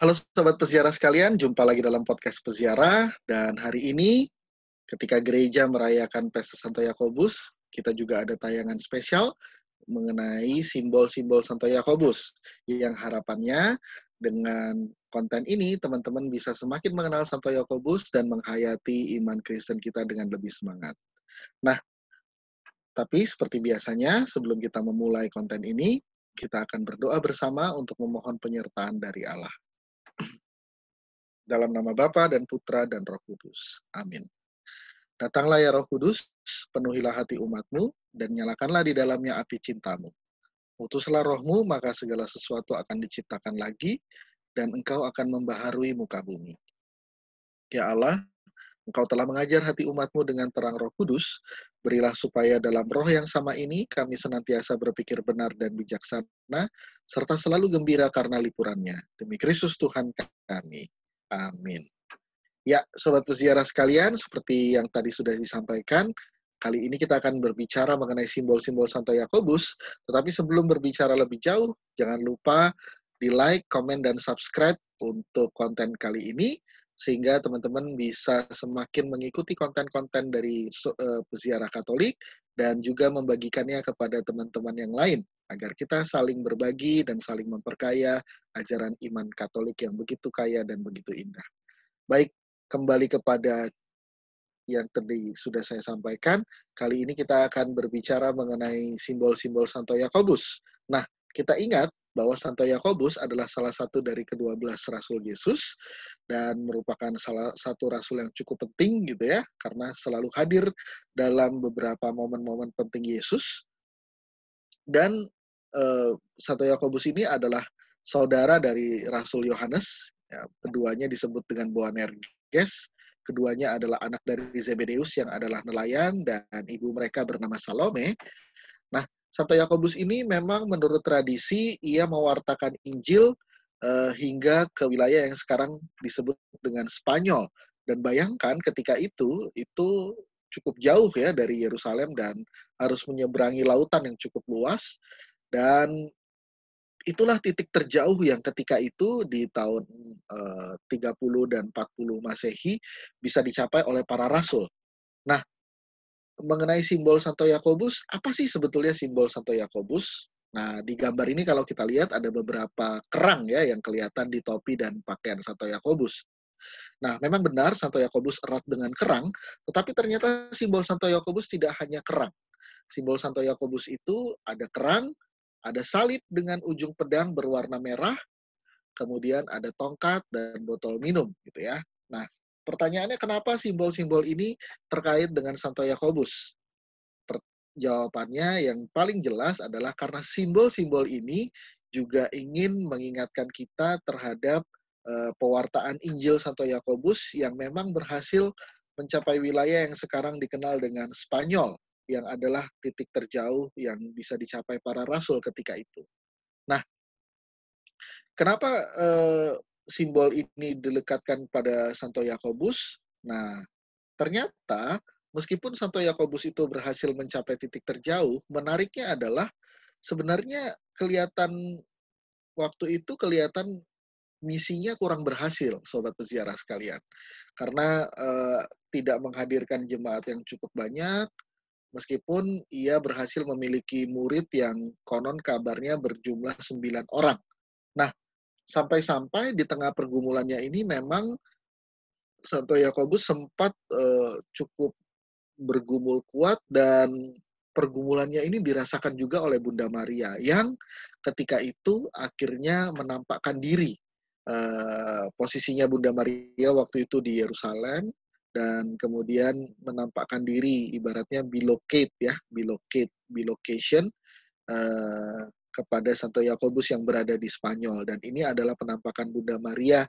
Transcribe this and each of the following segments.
Halo sobat peziarah sekalian, jumpa lagi dalam podcast peziarah dan hari ini ketika gereja merayakan pesta Santo Yakobus, kita juga ada tayangan spesial mengenai simbol-simbol Santo Yakobus yang harapannya dengan konten ini teman-teman bisa semakin mengenal Santo Yakobus dan menghayati iman Kristen kita dengan lebih semangat. Nah, tapi seperti biasanya sebelum kita memulai konten ini, kita akan berdoa bersama untuk memohon penyertaan dari Allah. Dalam nama Bapa dan Putra dan Roh Kudus. Amin. Datanglah ya Roh Kudus, penuhilah hati umatmu, dan nyalakanlah di dalamnya api cintamu. Utuslah rohmu, maka segala sesuatu akan diciptakan lagi, dan engkau akan membaharui muka bumi. Ya Allah, engkau telah mengajar hati umatmu dengan terang roh kudus, berilah supaya dalam roh yang sama ini kami senantiasa berpikir benar dan bijaksana, serta selalu gembira karena lipurannya. Demi Kristus Tuhan kami. Amin. Ya, sobat peziarah sekalian, seperti yang tadi sudah disampaikan, kali ini kita akan berbicara mengenai simbol-simbol Santo Yakobus. Tetapi sebelum berbicara lebih jauh, jangan lupa di like, komen, dan subscribe untuk konten kali ini sehingga teman-teman bisa semakin mengikuti konten-konten dari eh, peziarah Katolik dan juga membagikannya kepada teman-teman yang lain agar kita saling berbagi dan saling memperkaya ajaran iman Katolik yang begitu kaya dan begitu indah. Baik, kembali kepada yang tadi sudah saya sampaikan, kali ini kita akan berbicara mengenai simbol-simbol Santo Yakobus. Nah, kita ingat bahwa Santo Yakobus adalah salah satu dari kedua belas rasul Yesus dan merupakan salah satu rasul yang cukup penting gitu ya karena selalu hadir dalam beberapa momen-momen penting Yesus dan Eh, Santo Yakobus ini adalah saudara dari Rasul Yohanes. Ya, keduanya disebut dengan Boanerges. Keduanya adalah anak dari Zebedeus yang adalah nelayan dan ibu mereka bernama Salome. Nah, Santo Yakobus ini memang menurut tradisi ia mewartakan Injil eh, hingga ke wilayah yang sekarang disebut dengan Spanyol. Dan bayangkan ketika itu itu cukup jauh ya dari Yerusalem dan harus menyeberangi lautan yang cukup luas dan itulah titik terjauh yang ketika itu di tahun eh, uh, 30 dan 40 Masehi bisa dicapai oleh para rasul. Nah, mengenai simbol Santo Yakobus, apa sih sebetulnya simbol Santo Yakobus? Nah, di gambar ini kalau kita lihat ada beberapa kerang ya yang kelihatan di topi dan pakaian Santo Yakobus. Nah, memang benar Santo Yakobus erat dengan kerang, tetapi ternyata simbol Santo Yakobus tidak hanya kerang. Simbol Santo Yakobus itu ada kerang, ada salib dengan ujung pedang berwarna merah, kemudian ada tongkat dan botol minum gitu ya. Nah, pertanyaannya kenapa simbol-simbol ini terkait dengan Santo Yakobus? Jawabannya yang paling jelas adalah karena simbol-simbol ini juga ingin mengingatkan kita terhadap uh, pewartaan Injil Santo Yakobus yang memang berhasil mencapai wilayah yang sekarang dikenal dengan Spanyol yang adalah titik terjauh yang bisa dicapai para rasul ketika itu. Nah, kenapa e, simbol ini dilekatkan pada Santo Yakobus? Nah, ternyata meskipun Santo Yakobus itu berhasil mencapai titik terjauh, menariknya adalah sebenarnya kelihatan waktu itu kelihatan misinya kurang berhasil, sobat peziarah sekalian, karena e, tidak menghadirkan jemaat yang cukup banyak, Meskipun ia berhasil memiliki murid yang konon kabarnya berjumlah sembilan orang. Nah, sampai-sampai di tengah pergumulannya ini memang Santo Yakobus sempat eh, cukup bergumul kuat dan pergumulannya ini dirasakan juga oleh Bunda Maria yang ketika itu akhirnya menampakkan diri eh, posisinya Bunda Maria waktu itu di Yerusalem dan kemudian menampakkan diri ibaratnya bilocate ya bilocate bilocation eh, kepada Santo Yakobus yang berada di Spanyol dan ini adalah penampakan Bunda Maria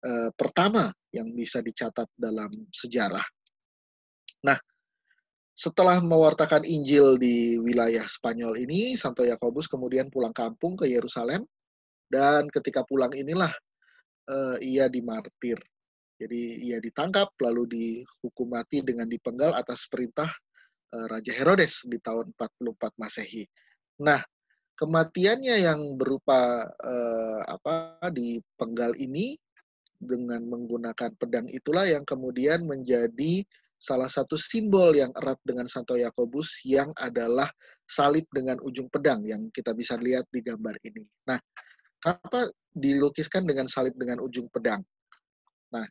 eh, pertama yang bisa dicatat dalam sejarah. Nah, setelah mewartakan Injil di wilayah Spanyol ini, Santo Yakobus kemudian pulang kampung ke Yerusalem dan ketika pulang inilah eh, ia dimartir jadi ia ditangkap lalu dihukum mati dengan dipenggal atas perintah eh, Raja Herodes di tahun 44 Masehi. Nah, kematiannya yang berupa eh, apa dipenggal ini dengan menggunakan pedang itulah yang kemudian menjadi salah satu simbol yang erat dengan Santo Yakobus yang adalah salib dengan ujung pedang yang kita bisa lihat di gambar ini. Nah, apa dilukiskan dengan salib dengan ujung pedang? Nah,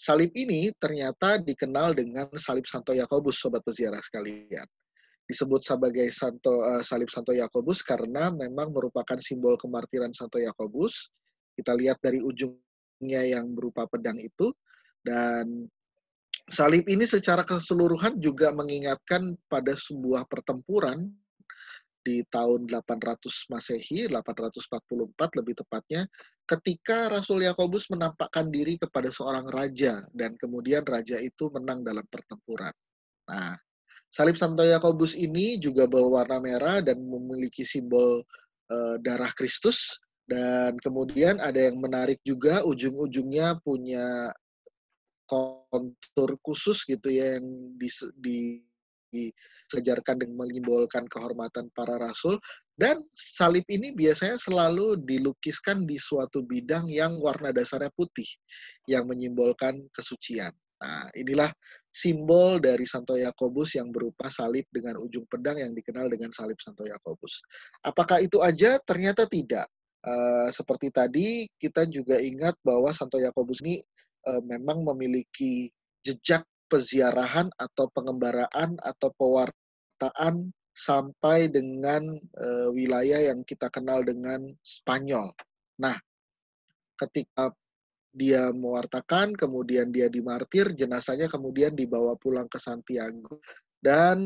Salib ini ternyata dikenal dengan salib Santo Yakobus, sobat peziarah sekalian. Disebut sebagai Santo uh, salib Santo Yakobus karena memang merupakan simbol kemartiran Santo Yakobus. Kita lihat dari ujungnya yang berupa pedang itu dan salib ini secara keseluruhan juga mengingatkan pada sebuah pertempuran di tahun 800 Masehi, 844 lebih tepatnya, ketika Rasul Yakobus menampakkan diri kepada seorang raja dan kemudian raja itu menang dalam pertempuran. Nah, salib Santo Yakobus ini juga berwarna merah dan memiliki simbol e, darah Kristus dan kemudian ada yang menarik juga ujung-ujungnya punya kontur khusus gitu ya yang di, di disejarkan dengan menyimbolkan kehormatan para rasul dan salib ini biasanya selalu dilukiskan di suatu bidang yang warna dasarnya putih yang menyimbolkan kesucian. Nah, inilah simbol dari Santo Yakobus yang berupa salib dengan ujung pedang yang dikenal dengan salib Santo Yakobus. Apakah itu aja? Ternyata tidak. Uh, seperti tadi kita juga ingat bahwa Santo Yakobus ini uh, memang memiliki jejak peziarahan atau pengembaraan atau pewartaan sampai dengan e, wilayah yang kita kenal dengan Spanyol. Nah, ketika dia mewartakan, kemudian dia dimartir, jenazahnya kemudian dibawa pulang ke Santiago dan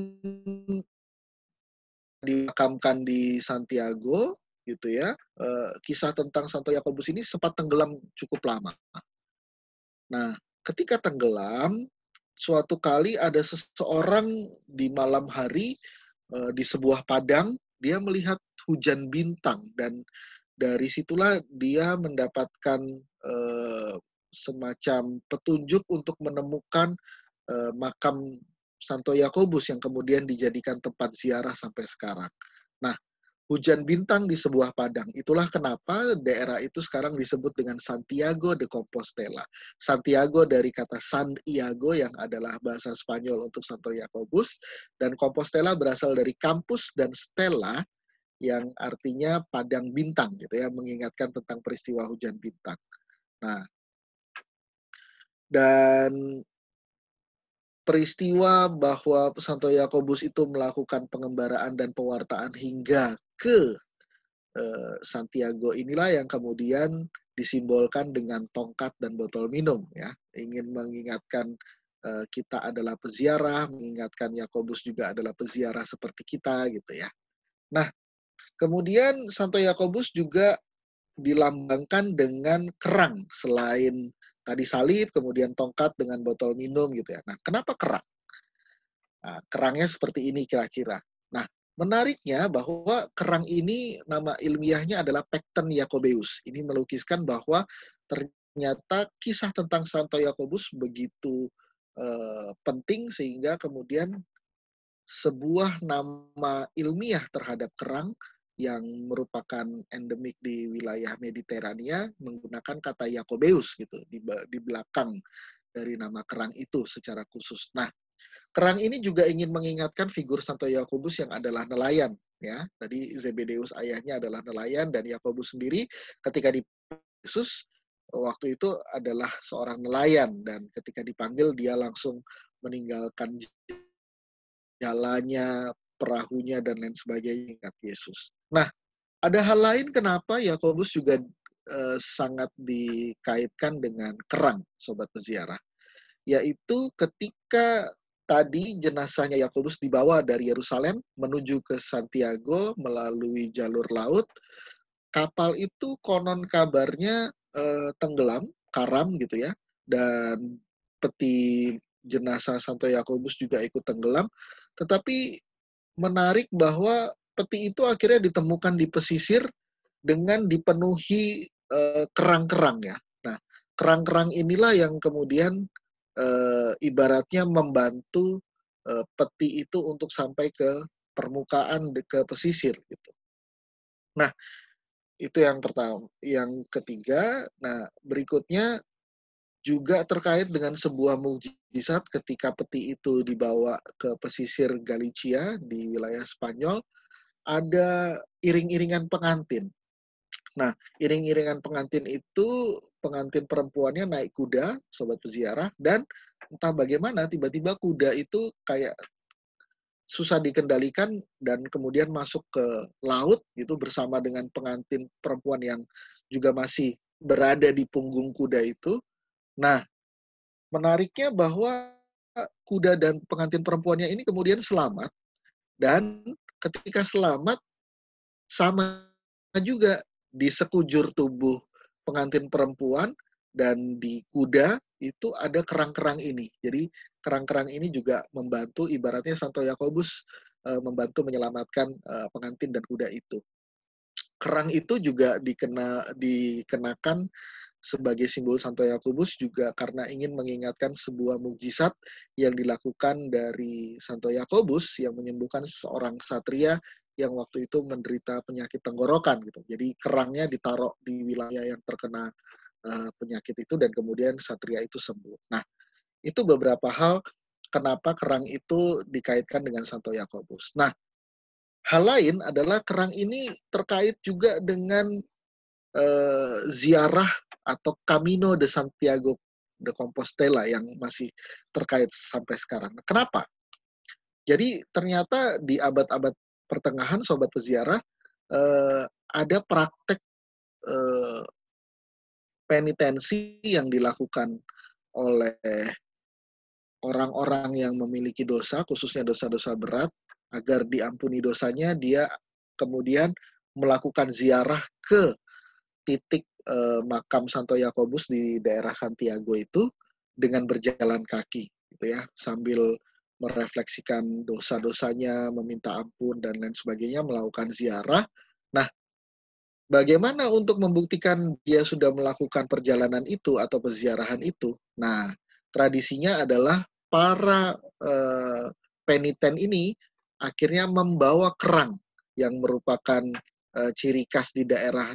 dimakamkan di Santiago, gitu ya. E, kisah tentang Santo Yakobus ini sempat tenggelam cukup lama. Nah, ketika tenggelam, suatu kali ada seseorang di malam hari uh, di sebuah padang dia melihat hujan bintang dan dari situlah dia mendapatkan uh, semacam petunjuk untuk menemukan uh, makam Santo Yakobus yang kemudian dijadikan tempat ziarah sampai sekarang. Nah, hujan bintang di sebuah padang. Itulah kenapa daerah itu sekarang disebut dengan Santiago de Compostela. Santiago dari kata San Iago yang adalah bahasa Spanyol untuk Santo Yakobus dan Compostela berasal dari kampus dan stella yang artinya padang bintang gitu ya, mengingatkan tentang peristiwa hujan bintang. Nah, dan peristiwa bahwa Santo Yakobus itu melakukan pengembaraan dan pewartaan hingga ke uh, Santiago inilah yang kemudian disimbolkan dengan tongkat dan botol minum ya ingin mengingatkan uh, kita adalah peziarah mengingatkan Yakobus juga adalah peziarah seperti kita gitu ya nah kemudian Santo Yakobus juga dilambangkan dengan kerang selain tadi salib kemudian tongkat dengan botol minum gitu ya nah kenapa kerang nah, kerangnya seperti ini kira-kira nah Menariknya bahwa kerang ini nama ilmiahnya adalah Pecten Yakobeus. Ini melukiskan bahwa ternyata kisah tentang Santo Yakobus begitu uh, penting sehingga kemudian sebuah nama ilmiah terhadap kerang yang merupakan endemik di wilayah Mediterania menggunakan kata Yakobeus gitu di, di belakang dari nama kerang itu secara khusus. Nah, Kerang ini juga ingin mengingatkan figur Santo Yakobus yang adalah nelayan. Ya, tadi Zebedeus ayahnya adalah nelayan dan Yakobus sendiri ketika di Yesus waktu itu adalah seorang nelayan dan ketika dipanggil dia langsung meninggalkan jalannya, perahunya dan lain sebagainya ingat Yesus. Nah, ada hal lain kenapa Yakobus juga e, sangat dikaitkan dengan kerang, sobat peziarah, yaitu ketika tadi jenazahnya Yakobus dibawa dari Yerusalem menuju ke Santiago melalui jalur laut. Kapal itu konon kabarnya eh, tenggelam, karam gitu ya, dan peti jenazah Santo Yakobus juga ikut tenggelam. Tetapi menarik bahwa peti itu akhirnya ditemukan di pesisir dengan dipenuhi eh, kerang-kerang eh, ya. Nah, kerang-kerang inilah yang kemudian e, ibaratnya membantu e, peti itu untuk sampai ke permukaan ke pesisir gitu. Nah, itu yang pertama. Yang ketiga, nah berikutnya juga terkait dengan sebuah mujizat ketika peti itu dibawa ke pesisir Galicia di wilayah Spanyol, ada iring-iringan pengantin. Nah, iring-iringan pengantin itu pengantin perempuannya naik kuda, sobat peziarah, dan entah bagaimana tiba-tiba kuda itu kayak susah dikendalikan dan kemudian masuk ke laut itu bersama dengan pengantin perempuan yang juga masih berada di punggung kuda itu. Nah, menariknya bahwa kuda dan pengantin perempuannya ini kemudian selamat dan ketika selamat sama juga di sekujur tubuh pengantin perempuan dan di kuda itu ada kerang-kerang ini. Jadi kerang-kerang ini juga membantu ibaratnya Santo Yakobus e, membantu menyelamatkan e, pengantin dan kuda itu. Kerang itu juga dikena dikenakan sebagai simbol Santo Yakobus juga karena ingin mengingatkan sebuah mukjizat yang dilakukan dari Santo Yakobus yang menyembuhkan seorang satria yang waktu itu menderita penyakit tenggorokan gitu. Jadi kerangnya ditaruh di wilayah yang terkena uh, penyakit itu dan kemudian satria itu sembuh. Nah, itu beberapa hal kenapa kerang itu dikaitkan dengan Santo Yakobus. Nah, hal lain adalah kerang ini terkait juga dengan uh, ziarah atau Camino de Santiago de Compostela yang masih terkait sampai sekarang. Kenapa? Jadi ternyata di abad-abad pertengahan sobat peziarah eh, ada praktek eh, penitensi yang dilakukan oleh orang-orang yang memiliki dosa khususnya dosa-dosa berat agar diampuni dosanya dia kemudian melakukan ziarah ke titik eh, makam Santo Yakobus di daerah Santiago itu dengan berjalan kaki gitu ya sambil merefleksikan dosa-dosanya, meminta ampun dan lain sebagainya, melakukan ziarah. Nah, bagaimana untuk membuktikan dia sudah melakukan perjalanan itu atau peziarahan itu? Nah, tradisinya adalah para eh, peniten ini akhirnya membawa kerang yang merupakan eh, ciri khas di daerah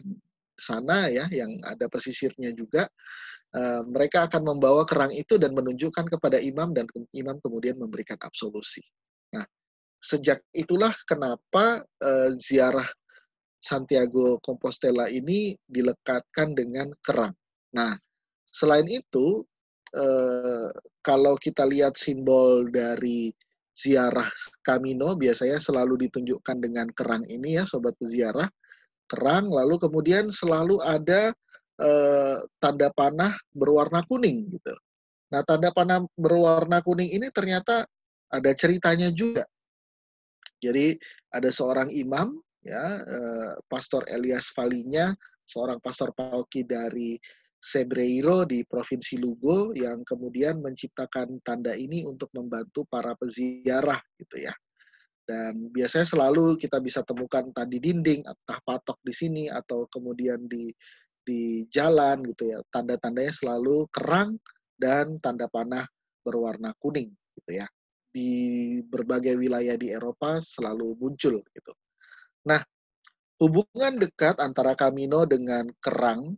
sana ya, yang ada pesisirnya juga. Eh, mereka akan membawa kerang itu dan menunjukkan kepada imam dan imam kemudian memberikan absolusi. Nah, sejak itulah kenapa uh, ziarah Santiago Compostela ini dilekatkan dengan kerang. Nah, selain itu uh, kalau kita lihat simbol dari ziarah Camino biasanya selalu ditunjukkan dengan kerang ini ya sobat peziarah. Kerang lalu kemudian selalu ada Eh, tanda panah berwarna kuning gitu. Nah, tanda panah berwarna kuning ini ternyata ada ceritanya juga. Jadi ada seorang imam ya, eh, Pastor Elias Valinya, seorang pastor paroki dari Sebreiro di Provinsi Lugo yang kemudian menciptakan tanda ini untuk membantu para peziarah gitu ya. Dan biasanya selalu kita bisa temukan tadi dinding, atau patok di sini atau kemudian di di jalan gitu ya. Tanda-tandanya selalu kerang dan tanda panah berwarna kuning gitu ya. Di berbagai wilayah di Eropa selalu muncul gitu. Nah, hubungan dekat antara Camino dengan kerang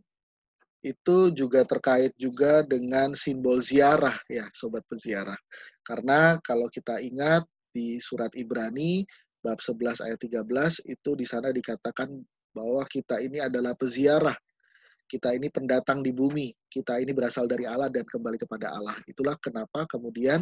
itu juga terkait juga dengan simbol ziarah ya sobat peziarah. Karena kalau kita ingat di surat Ibrani bab 11 ayat 13 itu di sana dikatakan bahwa kita ini adalah peziarah kita ini pendatang di bumi, kita ini berasal dari Allah dan kembali kepada Allah. Itulah kenapa kemudian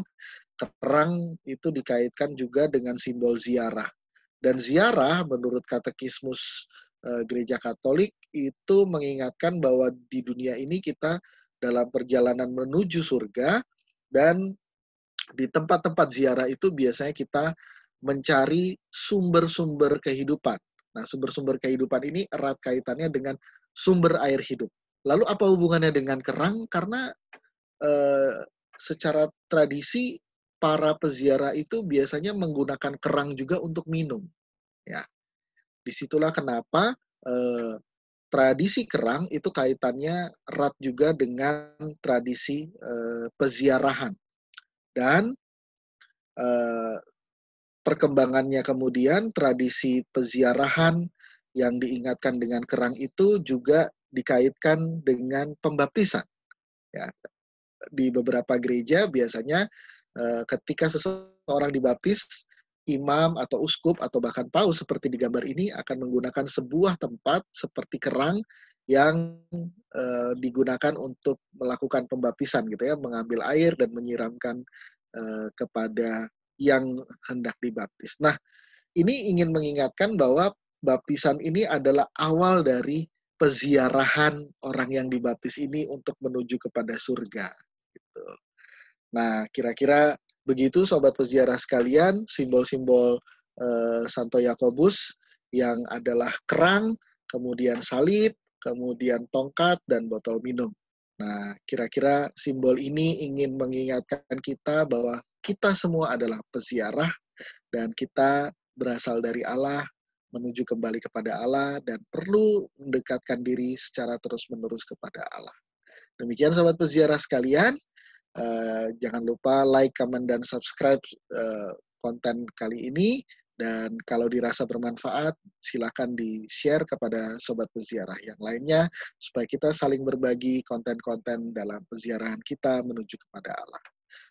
terang itu dikaitkan juga dengan simbol ziarah. Dan ziarah menurut katekismus eh, gereja Katolik itu mengingatkan bahwa di dunia ini kita dalam perjalanan menuju surga dan di tempat-tempat ziarah itu biasanya kita mencari sumber-sumber kehidupan. Nah, sumber-sumber kehidupan ini erat kaitannya dengan sumber air hidup. Lalu apa hubungannya dengan kerang? Karena uh, secara tradisi para peziarah itu biasanya menggunakan kerang juga untuk minum. Ya, disitulah kenapa uh, tradisi kerang itu kaitannya erat juga dengan tradisi uh, peziarahan dan uh, perkembangannya kemudian tradisi peziarahan yang diingatkan dengan kerang itu juga dikaitkan dengan pembaptisan. Ya, di beberapa gereja biasanya eh, ketika seseorang dibaptis, imam atau uskup atau bahkan paus seperti di gambar ini akan menggunakan sebuah tempat seperti kerang yang e, digunakan untuk melakukan pembaptisan gitu ya, mengambil air dan menyiramkan e, kepada yang hendak dibaptis. Nah, ini ingin mengingatkan bahwa baptisan ini adalah awal dari peziarahan orang yang dibaptis ini untuk menuju kepada surga. Gitu. Nah, kira-kira begitu sobat peziarah sekalian, simbol-simbol eh, Santo Yakobus yang adalah kerang, kemudian salib, kemudian tongkat dan botol minum. Nah, kira-kira simbol ini ingin mengingatkan kita bahwa kita semua adalah peziarah dan kita berasal dari Allah menuju kembali kepada Allah dan perlu mendekatkan diri secara terus-menerus kepada Allah. Demikian sobat peziarah sekalian, uh, jangan lupa like, comment dan subscribe uh, konten kali ini dan kalau dirasa bermanfaat silakan di-share kepada sobat peziarah yang lainnya supaya kita saling berbagi konten-konten dalam peziarahan kita menuju kepada Allah.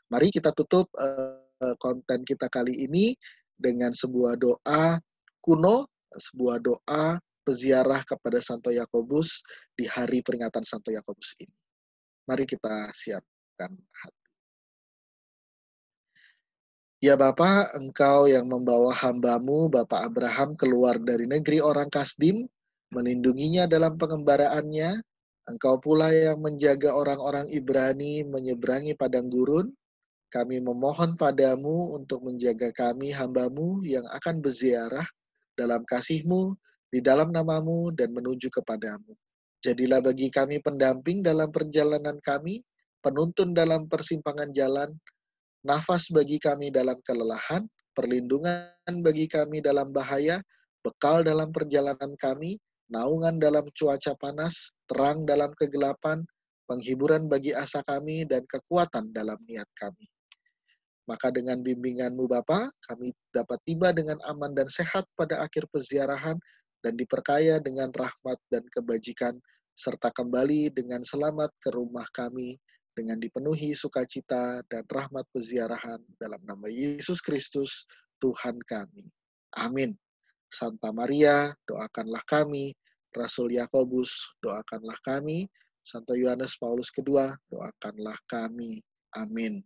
Mari kita tutup uh, konten kita kali ini dengan sebuah doa kuno, sebuah doa peziarah kepada Santo Yakobus di hari peringatan Santo Yakobus ini. Mari kita siapkan hati. Ya Bapa, Engkau yang membawa hambamu, Bapa Abraham, keluar dari negeri orang Kasdim, melindunginya dalam pengembaraannya, Engkau pula yang menjaga orang-orang Ibrani menyeberangi padang gurun, kami memohon padamu untuk menjaga kami hambamu yang akan berziarah dalam kasihmu, di dalam namamu, dan menuju kepadamu. Jadilah bagi kami pendamping dalam perjalanan kami, penuntun dalam persimpangan jalan, nafas bagi kami dalam kelelahan, perlindungan bagi kami dalam bahaya, bekal dalam perjalanan kami, naungan dalam cuaca panas, terang dalam kegelapan, penghiburan bagi asa kami, dan kekuatan dalam niat kami. Maka dengan bimbinganmu Bapa, kami dapat tiba dengan aman dan sehat pada akhir peziarahan dan diperkaya dengan rahmat dan kebajikan, serta kembali dengan selamat ke rumah kami dengan dipenuhi sukacita dan rahmat peziarahan dalam nama Yesus Kristus Tuhan kami. Amin. Santa Maria, doakanlah kami. Rasul Yakobus, doakanlah kami. Santo Yohanes Paulus II, doakanlah kami. Amin.